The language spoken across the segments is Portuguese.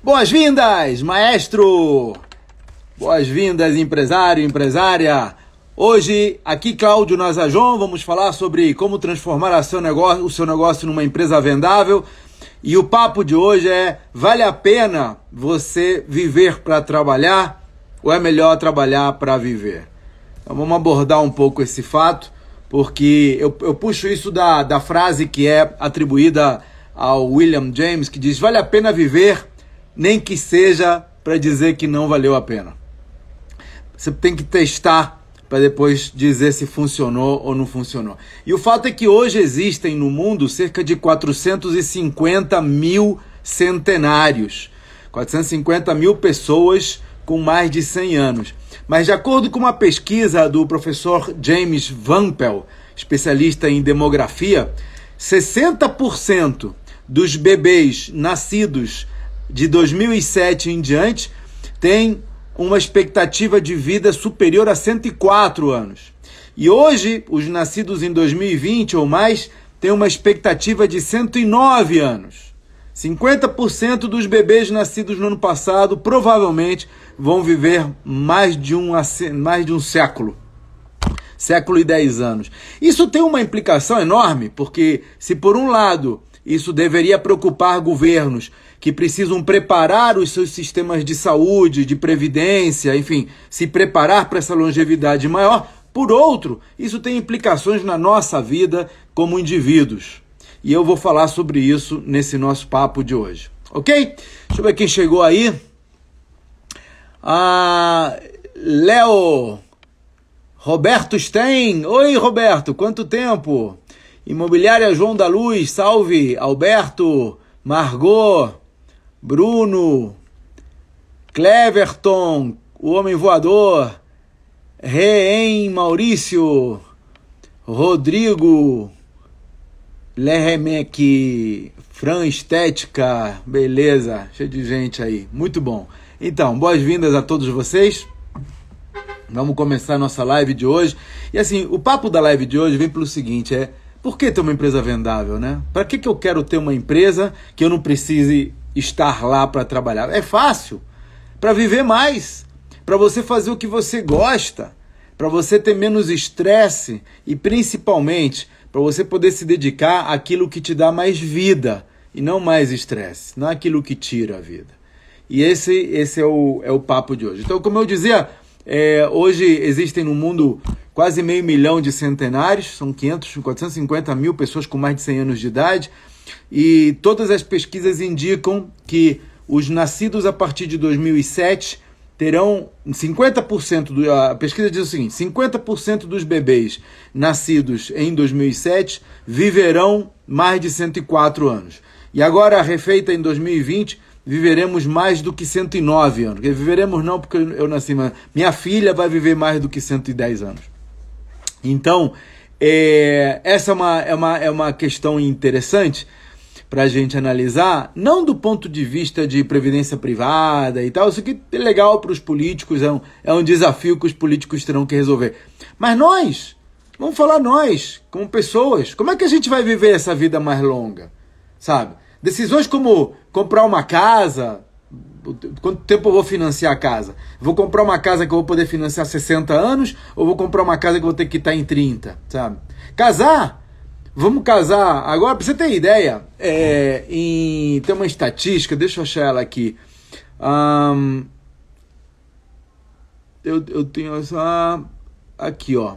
Boas-vindas, maestro! Boas-vindas, empresário, empresária! Hoje, aqui Cláudio Nazajon, vamos falar sobre como transformar seu negócio, o seu negócio numa empresa vendável. E o papo de hoje é: vale a pena você viver para trabalhar ou é melhor trabalhar para viver? Então vamos abordar um pouco esse fato, porque eu, eu puxo isso da, da frase que é atribuída ao William James, que diz: vale a pena viver nem que seja para dizer que não valeu a pena. Você tem que testar para depois dizer se funcionou ou não funcionou. E o fato é que hoje existem no mundo cerca de 450 mil centenários, 450 mil pessoas com mais de 100 anos. Mas, de acordo com uma pesquisa do professor James Vampel, especialista em demografia, 60% dos bebês nascidos de 2007 em diante tem uma expectativa de vida superior a 104 anos. E hoje, os nascidos em 2020 ou mais têm uma expectativa de 109 anos. 50% dos bebês nascidos no ano passado provavelmente vão viver mais de um, mais de um século. Século e 10 anos. Isso tem uma implicação enorme, porque se por um lado isso deveria preocupar governos que precisam preparar os seus sistemas de saúde, de previdência, enfim, se preparar para essa longevidade maior. Por outro, isso tem implicações na nossa vida como indivíduos. E eu vou falar sobre isso nesse nosso papo de hoje. Ok? Deixa eu ver quem chegou aí. Ah, Léo. Roberto Stein. Oi, Roberto. Quanto tempo? Imobiliária João da Luz. Salve, Alberto. Margot. Bruno, Cleverton, o Homem Voador, Reen Maurício, Rodrigo, Lerremec, Fran Estética, beleza, cheio de gente aí, muito bom. Então, boas-vindas a todos vocês. Vamos começar a nossa live de hoje. E assim, o papo da live de hoje vem pelo seguinte, é por que ter uma empresa vendável, né? Para que, que eu quero ter uma empresa que eu não precise estar lá para trabalhar. É fácil. Para viver mais, para você fazer o que você gosta, para você ter menos estresse e principalmente para você poder se dedicar àquilo que te dá mais vida e não mais estresse, não aquilo que tira a vida. E esse, esse é, o, é o papo de hoje. Então, como eu dizia, é, hoje existem no mundo quase meio milhão de centenários, são 500, 450 mil pessoas com mais de 100 anos de idade e todas as pesquisas indicam que os nascidos a partir de 2007 terão 50% do, a pesquisa diz o seguinte, 50% dos bebês nascidos em 2007 viverão mais de 104 anos. E agora a refeita em 2020 viveremos mais do que 109 anos. Viveremos não porque eu nasci, mas minha filha vai viver mais do que 110 anos. Então, é, essa é uma, é, uma, é uma questão interessante para a gente analisar, não do ponto de vista de previdência privada e tal, isso aqui é legal para os políticos, é um, é um desafio que os políticos terão que resolver. Mas nós, vamos falar nós, como pessoas, como é que a gente vai viver essa vida mais longa, sabe? Decisões como comprar uma casa, Quanto tempo eu vou financiar a casa? Vou comprar uma casa que eu vou poder financiar 60 anos ou vou comprar uma casa que eu vou ter que estar em 30, sabe? Casar? Vamos casar agora, pra você ter ideia, é, em, tem uma estatística, deixa eu achar ela aqui. Um, eu, eu tenho essa. Aqui, ó.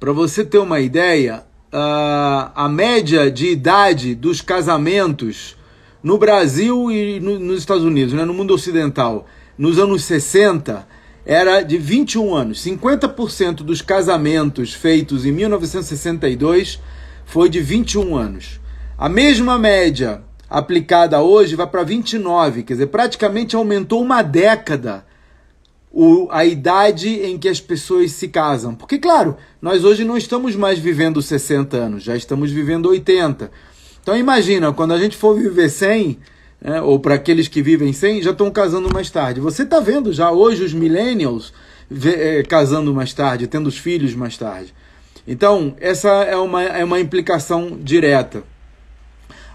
Para você ter uma ideia, uh, a média de idade dos casamentos no Brasil e no, nos Estados Unidos, né, no mundo ocidental, nos anos 60, era de 21 anos. 50% dos casamentos feitos em 1962 foi de 21 anos. A mesma média aplicada hoje vai para 29, quer dizer, praticamente aumentou uma década o, a idade em que as pessoas se casam. Porque, claro, nós hoje não estamos mais vivendo 60 anos, já estamos vivendo 80. Então imagina, quando a gente for viver sem, né, ou para aqueles que vivem sem, já estão casando mais tarde. Você está vendo já hoje os millennials é, casando mais tarde, tendo os filhos mais tarde. Então, essa é uma, é uma implicação direta.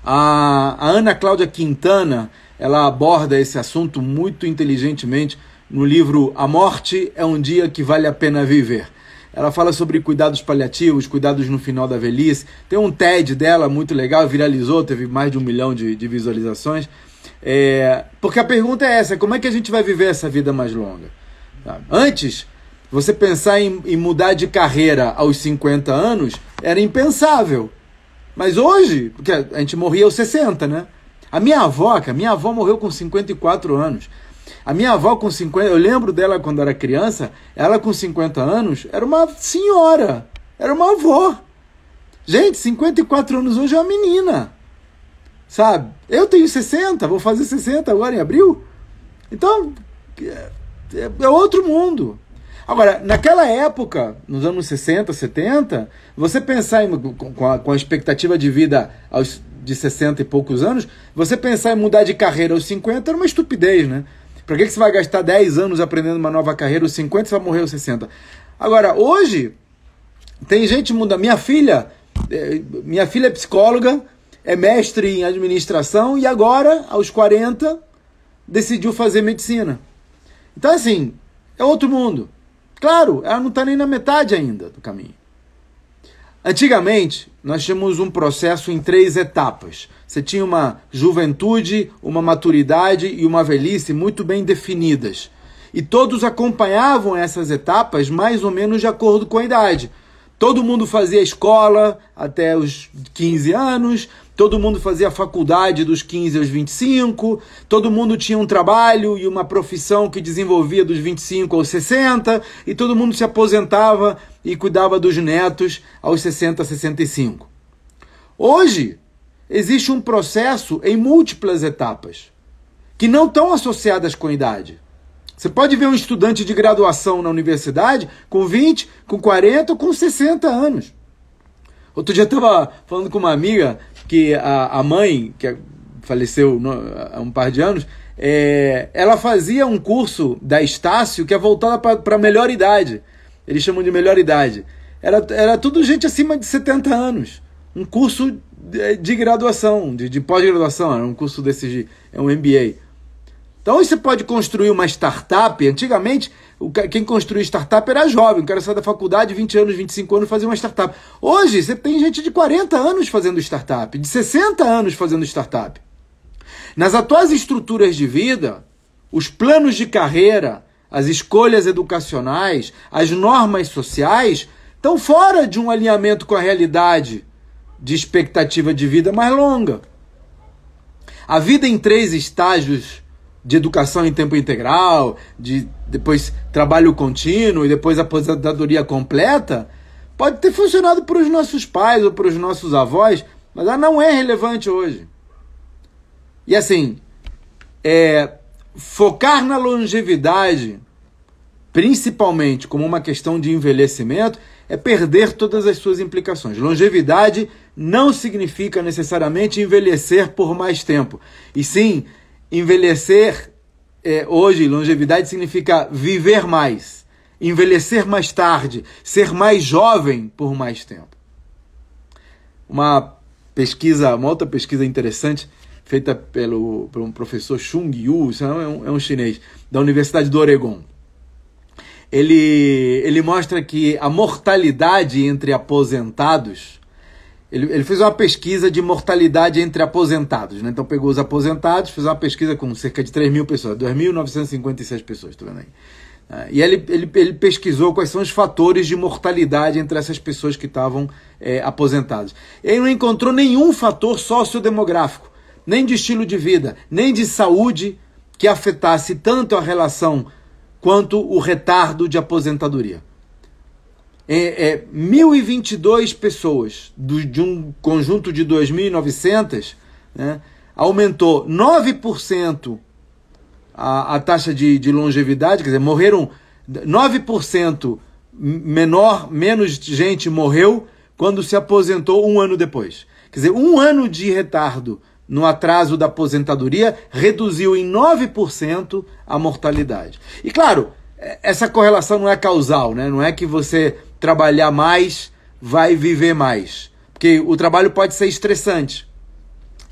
A, a Ana Cláudia Quintana, ela aborda esse assunto muito inteligentemente no livro A Morte é um Dia que Vale a Pena Viver. Ela fala sobre cuidados paliativos, cuidados no final da velhice. Tem um TED dela muito legal, viralizou, teve mais de um milhão de, de visualizações. É, porque a pergunta é essa: como é que a gente vai viver essa vida mais longa? Tá. Antes, você pensar em, em, mudar de carreira aos 50 anos era impensável. Mas hoje, porque a gente morria aos 60, né? A minha avó, a minha avó morreu com 54 anos. A minha avó com 50, eu lembro dela quando era criança, ela com 50 anos era uma senhora, era uma avó. Gente, 54 anos hoje é uma menina. Sabe? Eu tenho 60, vou fazer 60 agora em abril. Então, é, é, é outro mundo. Agora, naquela época, nos anos 60, 70, você pensar em, com, a, com a expectativa de vida aos, de 60 e poucos anos, você pensar em mudar de carreira aos 50 era uma estupidez, né? Para que, que você vai gastar 10 anos aprendendo uma nova carreira? Os 50 você vai morrer aos 60. Agora, hoje, tem gente muda. Minha filha, é, minha filha é psicóloga, é mestre em administração e agora, aos 40, decidiu fazer medicina. Então, assim, é outro mundo. Claro, ela não está nem na metade ainda do caminho. Antigamente, nós tínhamos um processo em três etapas. Você tinha uma juventude, uma maturidade e uma velhice muito bem definidas. E todos acompanhavam essas etapas mais ou menos de acordo com a idade. Todo mundo fazia escola até os 15 anos, todo mundo fazia faculdade dos 15 aos 25, todo mundo tinha um trabalho e uma profissão que desenvolvia dos 25 aos 60, e todo mundo se aposentava e cuidava dos netos aos 60, 65. Hoje, existe um processo em múltiplas etapas que não estão associadas com idade. Você pode ver um estudante de graduação na universidade com 20, com 40 ou com 60 anos. Outro dia eu estava falando com uma amiga que a, a mãe, que é, faleceu no, há um par de anos, é, ela fazia um curso da Estácio que é voltada para a melhor idade. Eles chamam de melhor idade. Era, era tudo gente acima de 70 anos. Um curso de, é, de graduação, de, de pós-graduação, é um curso desses de, é um MBA. Então você pode construir uma startup. Antigamente, quem construía startup era jovem, o cara saía da faculdade, 20 anos, 25 anos, fazia uma startup. Hoje, você tem gente de 40 anos fazendo startup, de 60 anos fazendo startup. Nas atuais estruturas de vida, os planos de carreira, as escolhas educacionais, as normas sociais estão fora de um alinhamento com a realidade de expectativa de vida mais longa. A vida em três estágios de educação em tempo integral, de depois trabalho contínuo e depois aposentadoria completa, pode ter funcionado para os nossos pais ou para os nossos avós, mas ela não é relevante hoje. E assim, é, focar na longevidade, principalmente como uma questão de envelhecimento, é perder todas as suas implicações. Longevidade não significa necessariamente envelhecer por mais tempo. E sim, envelhecer é, hoje, longevidade significa viver mais, envelhecer mais tarde, ser mais jovem por mais tempo. Uma pesquisa, uma outra pesquisa interessante feita pelo, por um professor Chung Yu, é um, é um chinês, da Universidade do Oregon ele, ele mostra que a mortalidade entre aposentados. Ele, ele fez uma pesquisa de mortalidade entre aposentados, né? Então pegou os aposentados, fez uma pesquisa com cerca de 3 mil pessoas, 2.956 pessoas, estou tá vendo aí? Ah, e ele, ele, ele, pesquisou quais são os fatores de mortalidade entre essas pessoas que estavam é, aposentadas. Ele não encontrou nenhum fator sociodemográfico, nem de estilo de vida, nem de saúde que afetasse tanto a relação quanto o retardo de aposentadoria. É, é 1.022 pessoas do, de um conjunto de 2.900 né, aumentou 9% a, a taxa de, de longevidade, quer dizer, morreram 9% menor, menos gente morreu quando se aposentou um ano depois. Quer dizer, um ano de retardo no atraso da aposentadoria reduziu em 9% a mortalidade. E claro, é, essa correlação não é causal, né? Não é que você trabalhar mais vai viver mais. Porque o trabalho pode ser estressante.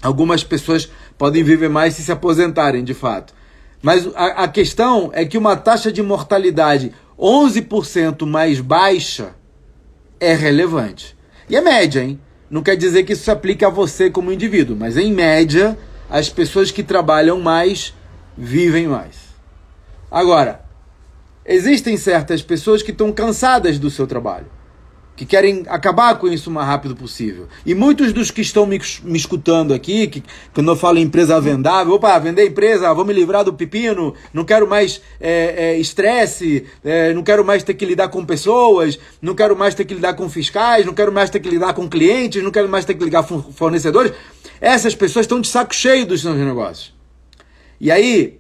Algumas pessoas podem viver mais se se aposentarem, de fato. Mas a, a questão é que uma taxa de mortalidade 11% mais baixa é relevante. E é média, hein? Não quer dizer que isso se aplique a você como indivíduo, mas em média, as pessoas que trabalham mais vivem mais. Agora, existem certas pessoas que estão cansadas do seu trabalho que querem acabar com isso o mais rápido possível. E muitos dos que estão me, me escutando aqui, que quando eu falo empresa vendável, opa, vender empresa, vou me livrar do pepino, não quero mais estresse, é, é, é, não quero mais ter que lidar com pessoas, não quero mais ter que lidar com fiscais, não quero mais ter que lidar com clientes, não quero mais ter que ligar com fornecedores. Essas pessoas estão de saco cheio dos seus negócios. E aí,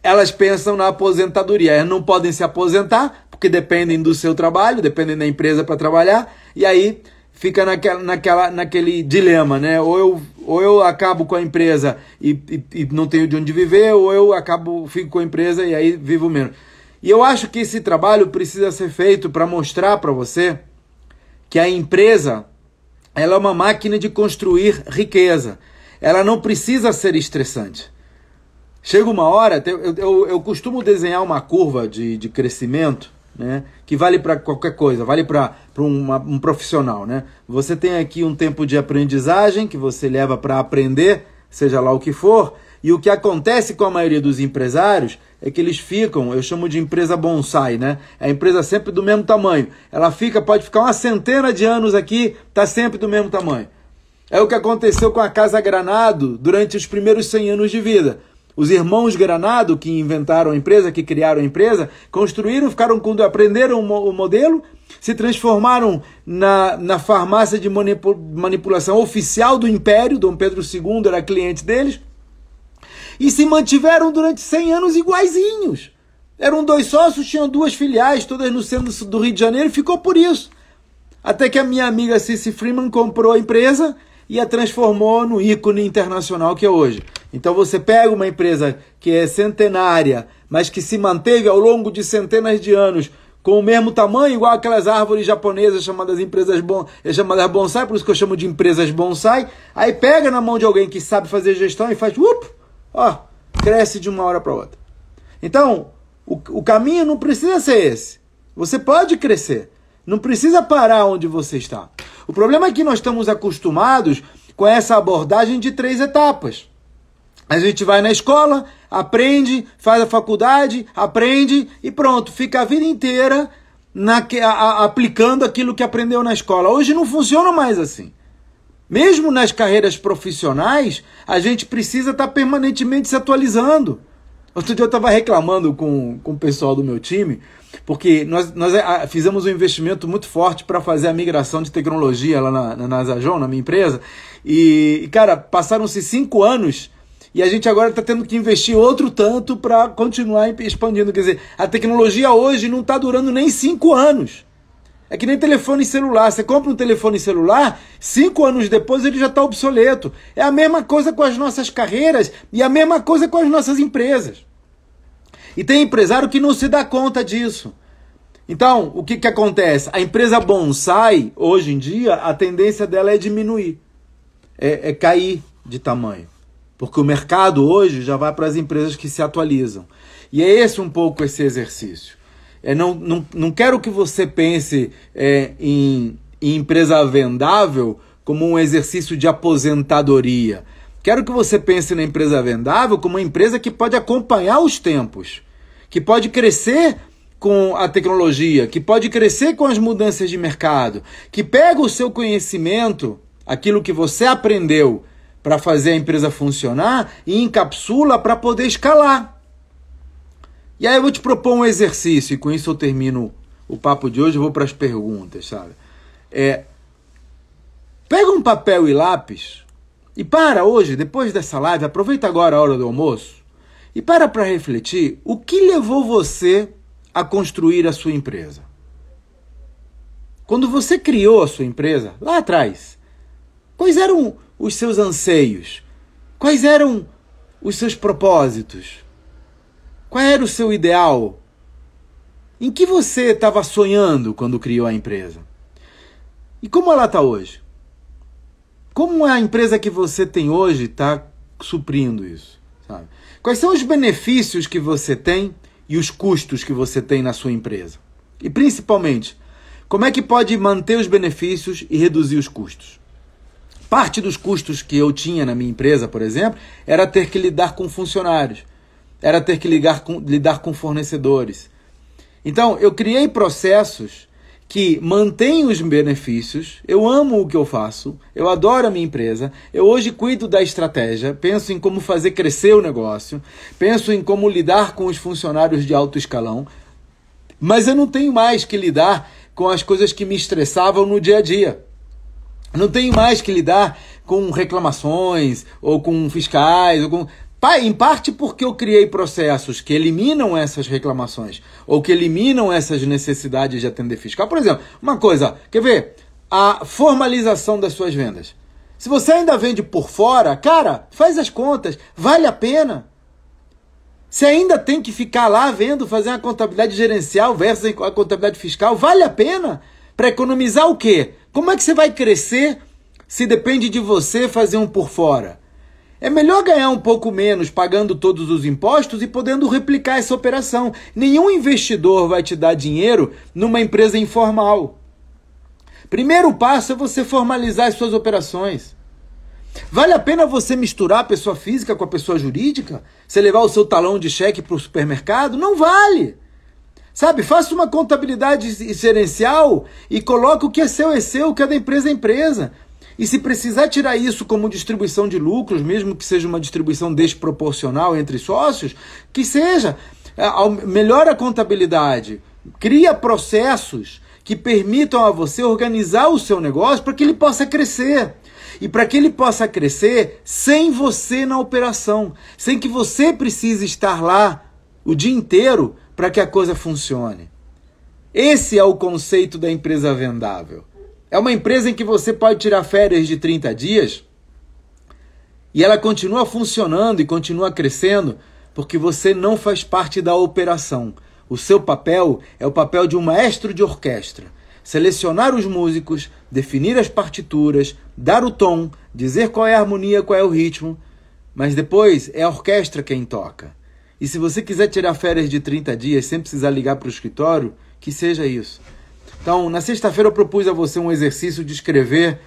elas pensam na aposentadoria. Elas não podem se aposentar porque dependem do seu trabalho, dependem da empresa para trabalhar, e aí fica naquela, naquela, naquele dilema, né? Ou eu, ou eu acabo com a empresa e, e, e não tenho de onde viver, ou eu acabo, fico com a empresa e aí vivo menos. E eu acho que esse trabalho precisa ser feito para mostrar para você que a empresa ela é uma máquina de construir riqueza. Ela não precisa ser estressante. Chega uma hora, eu, eu, eu costumo desenhar uma curva de, de crescimento né? que vale para qualquer coisa, vale para um profissional. Né? Você tem aqui um tempo de aprendizagem que você leva para aprender, seja lá o que for, e o que acontece com a maioria dos empresários é que eles ficam, eu chamo de empresa bonsai, né? É a empresa sempre do mesmo tamanho. Ela fica, pode ficar uma centena de anos aqui, tá sempre do mesmo tamanho. É o que aconteceu com a Casa Granado durante os primeiros 100 anos de vida. Os irmãos Granado, que inventaram a empresa, que criaram a empresa, construíram, ficaram quando aprenderam o modelo, se transformaram na, na farmácia de manipulação oficial do Império, Dom Pedro II era cliente deles, e se mantiveram durante 100 anos iguaizinhos. Eram dois sócios, tinham duas filiais, todas no centro do Rio de Janeiro, e ficou por isso. Até que a minha amiga Cici Freeman comprou a empresa e a transformou no ícone internacional que é hoje. Então você pega uma empresa que é centenária, mas que se manteve ao longo de centenas de anos com o mesmo tamanho, igual aquelas árvores japonesas chamadas empresas bon, eh, chamadas bonsai, por isso que eu chamo de empresas bonsai. Aí pega na mão de alguém que sabe fazer gestão e faz, up, ó, cresce de uma hora para outra. Então, o, o caminho não precisa ser esse. Você pode crescer. Não precisa parar onde você está. O problema é que nós estamos acostumados com essa abordagem de três etapas. A gente vai na escola, aprende, faz a faculdade, aprende e pronto, fica a vida inteira na, a, a, aplicando aquilo que aprendeu na escola. Hoje não funciona mais assim. Mesmo nas carreiras profissionais, a gente precisa estar tá permanentemente se atualizando. Outro dia eu estava reclamando com, com o pessoal do meu time, porque nós, nós fizemos um investimento muito forte para fazer a migração de tecnologia lá na, na, na Zajon, na minha empresa. E, cara, passaram-se cinco anos e a gente agora está tendo que investir outro tanto para continuar expandindo. Quer dizer, a tecnologia hoje não está durando nem cinco anos. É que nem telefone celular. Você compra um telefone celular, cinco anos depois ele já está obsoleto. É a mesma coisa com as nossas carreiras e a mesma coisa com as nossas empresas. E tem empresário que não se dá conta disso. Então, o que, que acontece? A empresa bonsai, hoje em dia, a tendência dela é diminuir, é, é cair de tamanho. Porque o mercado hoje já vai para as empresas que se atualizam. E é esse um pouco esse exercício. É, não, não, não quero que você pense é, em, em empresa vendável como um exercício de aposentadoria. Quero que você pense na empresa vendável como uma empresa que pode acompanhar os tempos, que pode crescer com a tecnologia, que pode crescer com as mudanças de mercado, que pega o seu conhecimento, aquilo que você aprendeu para fazer a empresa funcionar e encapsula para poder escalar. E aí eu vou te propor um exercício, e com isso eu termino o papo de hoje, eu vou para as perguntas, sabe? É, pega um papel e lápis e para hoje, depois dessa live, aproveita agora a hora do almoço e para para refletir o que levou você a construir a sua empresa. Quando você criou a sua empresa, lá atrás, quais eram os seus anseios? Quais eram os seus propósitos? Qual era o seu ideal? Em que você estava sonhando quando criou a empresa? E como ela está hoje? Como a empresa que você tem hoje está suprindo isso? Sabe? Quais são os benefícios que você tem e os custos que você tem na sua empresa? E principalmente, como é que pode manter os benefícios e reduzir os custos? Parte dos custos que eu tinha na minha empresa, por exemplo, era ter que lidar com funcionários, era ter que ligar com, lidar com fornecedores. Então, eu criei processos que mantêm os benefícios, eu amo o que eu faço, eu adoro a minha empresa, eu hoje cuido da estratégia, penso em como fazer crescer o negócio, penso em como lidar com os funcionários de alto escalão, mas eu não tenho mais que lidar com as coisas que me estressavam no dia a dia. Não tenho mais que lidar com reclamações ou com fiscais ou com em parte porque eu criei processos que eliminam essas reclamações ou que eliminam essas necessidades de atender fiscal. Por exemplo, uma coisa, quer ver? A formalização das suas vendas. Se você ainda vende por fora, cara, faz as contas, vale a pena. Você ainda tem que ficar lá vendo, fazer a contabilidade gerencial versus a contabilidade fiscal, vale a pena? Para economizar o quê? Como é que você vai crescer se depende de você fazer um por fora? É melhor ganhar um pouco menos pagando todos os impostos e podendo replicar essa operação. Nenhum investidor vai te dar dinheiro numa empresa informal. Primeiro passo é você formalizar as suas operações. Vale a pena você misturar a pessoa física com a pessoa jurídica? Você levar o seu talão de cheque para o supermercado? Não vale! Sabe, faça uma contabilidade gerencial e coloque o que é seu é seu, o que é da empresa é empresa. E se precisar tirar isso como distribuição de lucros, mesmo que seja uma distribuição desproporcional entre sócios, que seja, é, melhora a contabilidade, cria processos que permitam a você organizar o seu negócio para que ele possa crescer e para que ele possa crescer sem você na operação, sem que você precise estar lá o dia inteiro para que a coisa funcione. Esse é o conceito da empresa vendável. É uma empresa em que você pode tirar férias de 30 dias e ela continua funcionando e continua crescendo porque você não faz parte da operação. O seu papel é o papel de um maestro de orquestra. Selecionar os músicos, definir as partituras, dar o tom, dizer qual é a harmonia, qual é o ritmo, mas depois é a orquestra quem toca. E se você quiser tirar férias de 30 dias sem precisar ligar para o escritório, que seja isso. Então, na sexta-feira eu propus a você um exercício de escrever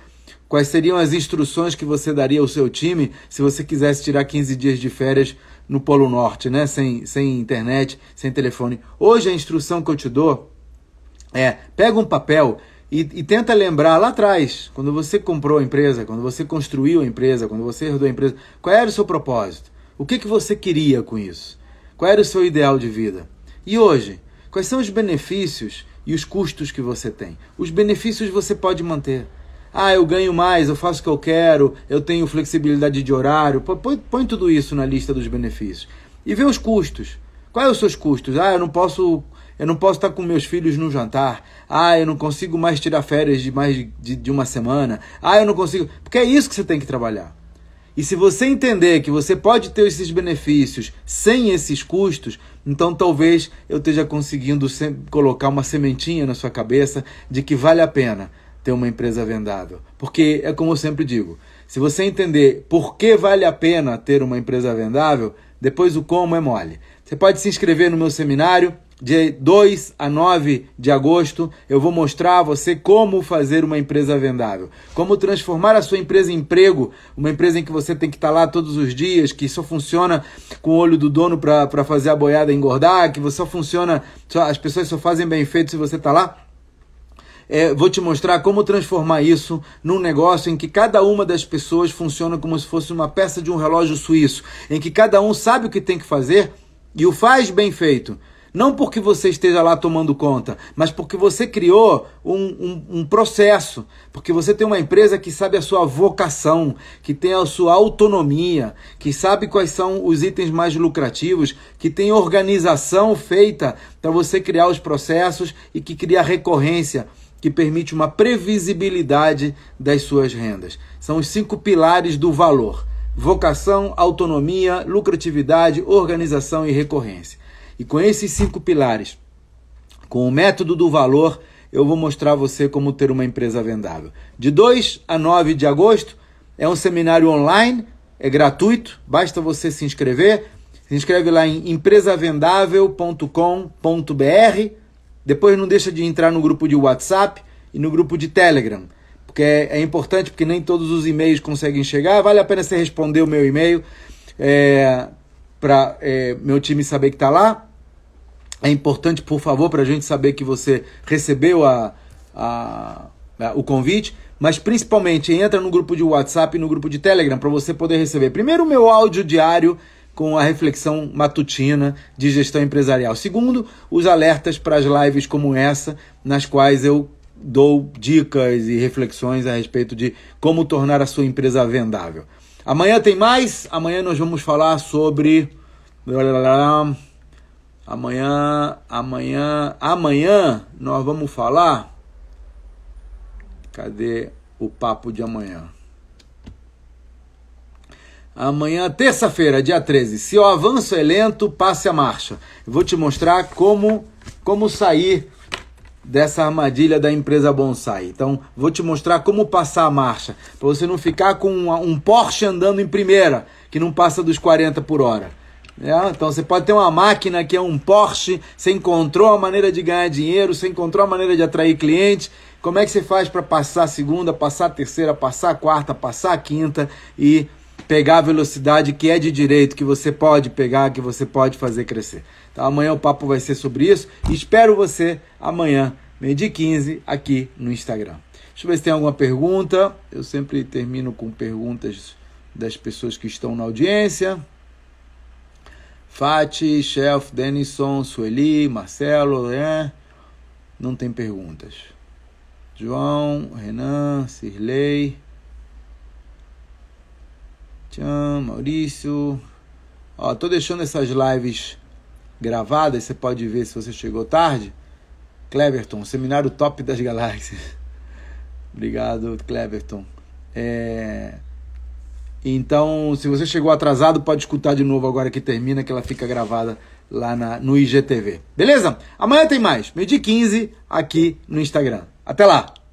quais seriam as instruções que você daria ao seu time se você quisesse tirar 15 dias de férias no Polo Norte, né? Sem, sem internet, sem telefone. Hoje a instrução que eu te dou é: pega um papel e, e, tenta lembrar lá atrás, quando você comprou a empresa, quando você construiu a empresa, quando você herdou a empresa, qual era o seu propósito? O que, que você queria com isso? Qual era o seu ideal de vida? E hoje, quais são os benefícios e os custos que você tem? Os benefícios você pode manter. Ah, eu ganho mais, eu faço o que eu quero, eu tenho flexibilidade de horário. Põe, põe tudo isso na lista dos benefícios. E vê os custos. Quais são os seus custos? Ah, eu não posso eu não posso estar com meus filhos no jantar. Ah, eu não consigo mais tirar férias de mais de, de uma semana. Ah, eu não consigo. Porque é isso que você tem que trabalhar. E se você entender que você pode ter esses benefícios sem esses custos, então talvez eu esteja conseguindo colocar uma sementinha na sua cabeça de que vale a pena ter uma empresa vendável. Porque é como eu sempre digo, se você entender por que vale a pena ter uma empresa vendável, depois o como é mole. Você pode se inscrever no meu seminário de 2 a 9 de agosto, eu vou mostrar a você como fazer uma empresa vendável. Como transformar a sua empresa em emprego, uma empresa em que você tem que estar tá lá todos os dias, que só funciona com o olho do dono para fazer a boiada engordar, que só funciona, só, as pessoas só fazem bem feito se você está lá. É, vou te mostrar como transformar isso num negócio em que cada uma das pessoas funciona como se fosse uma peça de um relógio suíço, em que cada um sabe o que tem que fazer e o faz bem feito. Não porque você esteja lá tomando conta, mas porque você criou um, um, um processo. Porque você tem uma empresa que sabe a sua vocação, que tem a sua autonomia, que sabe quais são os itens mais lucrativos, que tem organização feita para você criar os processos e que cria recorrência que permite uma previsibilidade das suas rendas. São os cinco pilares do valor: vocação, autonomia, lucratividade, organização e recorrência. E com esses cinco pilares, com o método do valor, eu vou mostrar a você como ter uma empresa vendável. De 2 a 9 de agosto é um seminário online, é gratuito, basta você se inscrever. Se inscreve lá em empresavendável.com.br. Depois não deixa de entrar no grupo de WhatsApp e no grupo de Telegram, porque é, é importante, porque nem todos os e-mails conseguem chegar. Vale a pena você responder o meu e-mail. É, para é, meu time saber que está lá. É importante, por favor, para a gente saber que você recebeu a, a, a, o convite. Mas principalmente entra no grupo de WhatsApp e no grupo de Telegram para você poder receber. Primeiro, o meu áudio diário com a reflexão matutina de gestão empresarial. Segundo, os alertas para as lives como essa, nas quais eu dou dicas e reflexões a respeito de como tornar a sua empresa vendável. Amanhã tem mais. Amanhã nós vamos falar sobre. Amanhã, amanhã, amanhã nós vamos falar. Cadê o papo de amanhã? Amanhã, terça-feira, dia 13. Se o avanço é lento, passe a marcha. Eu vou te mostrar como como sair dessa armadilha da empresa Bonsai. Então, vou te mostrar como passar a marcha, para você não ficar com um Porsche andando em primeira, que não passa dos 40 por hora. É, então você pode ter uma máquina que é um Porsche, você encontrou a maneira de ganhar dinheiro, você encontrou a maneira de atrair cliente. Como é que você faz para passar a segunda, passar a terceira, passar a quarta, passar a quinta e pegar a velocidade que é de direito, que você pode pegar, que você pode fazer crescer. Então amanhã o papo vai ser sobre isso. Espero você amanhã, meio de 15, aqui no Instagram. Deixa eu ver se tem alguma pergunta. Eu sempre termino com perguntas das pessoas que estão na audiência. Fati, Shelf, Denison, Sueli, Marcelo, né? Não tem perguntas. João, Renan, Cirlei. Tchan, Maurício. Ó, tô deixando essas lives gravadas, você pode ver se você chegou tarde. Cleverton, seminário top das galáxias. Obrigado, Cleverton. É... Então, se você chegou atrasado, pode escutar de novo agora que termina, que ela fica gravada lá na, no IGTV. Beleza? Amanhã tem mais, meio dia 15, aqui no Instagram. Até lá!